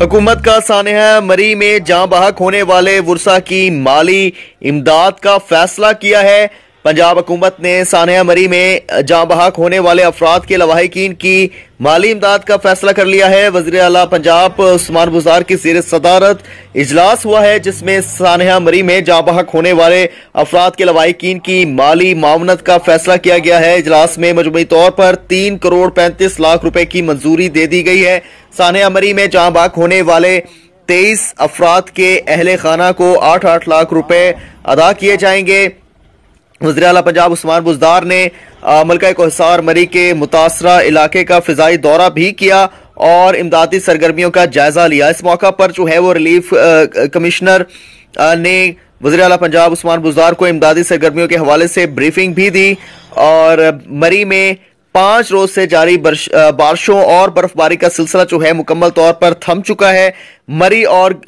हुकूमत का सानहा मरी में जां बहक होने वाले वर्षा की माली इमदाद का फैसला किया है पंजाब हुकूमत ने सानिया मरी में जहाँ बहाक होने वाले अफराद के लवाहकिन की माली इमदाद का फैसला कर लिया है वजी अला पंजाब उस्मान बुजार की जीर सदारत इजलास हुआ है जिसमें सानिया मरी में जहाँ बहक होने वाले अफराद के लवाहकिन की माली मामनत का फैसला किया गया है इजलास में मजमू तौर पर तीन करोड़ पैंतीस लाख रुपए की मंजूरी दे दी गई है सानिया मरी में जहाँ बहक होने वाले तेईस अफराद के अहल खाना को आठ आठ लाख रुपए अदा किए जाएंगे वजी अला पंजाब उस्मान बुजदार ने मलका कोहसार मरी के मुतासर इलाके का फिजाई दौरा भी किया और इमदादी सरगर्मियों का जायजा लिया इस मौका पर जो है वो रिलीफ कमिश्नर ने वजी अला पंजाब उस्मान बुजदार को इमदादी सरगर्मियों के हवाले से ब्रीफिंग भी दी और मरी में पांच रोज से जारी बारिशों और बर्फबारी का सिलसिला जो है मुकम्मल तौर पर थम चुका है मरी और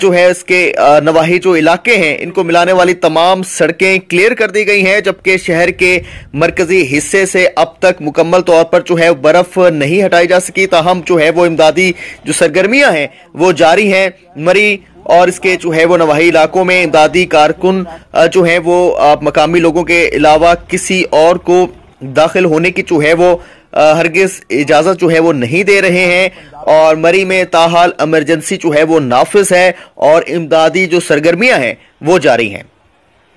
जो है इसके नवाही जो इलाके हैं इनको मिलाने वाली तमाम सड़कें क्लियर कर दी गई हैं जबकि शहर के मरकजी हिस्से से अब तक मुकम्मल तौर पर जो है बर्फ नहीं हटाई जा सकी ताहम जो है वो इमदादी जो सरगर्मियां हैं वो जारी हैं मरी और इसके जो है वो नवाही इलाकों में इमदादी कारकुन जो है वो मकामी लोगों के अलावा किसी और को दाखिल होने की जो है वो हरगिज इजाज़त जो है वो नहीं दे रहे हैं और मरी में ताहाल एमरजेंसी जो है वो नाफिज है और इमदादी जो सरगर्मियां हैं वो जारी हैं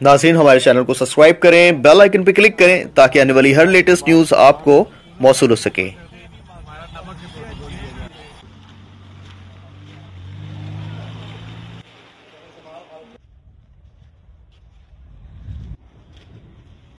नाजीन हमारे चैनल को सब्सक्राइब करें बेल आइकन पर क्लिक करें ताकि आने वाली हर लेटेस्ट न्यूज़ आपको मौसू हो सके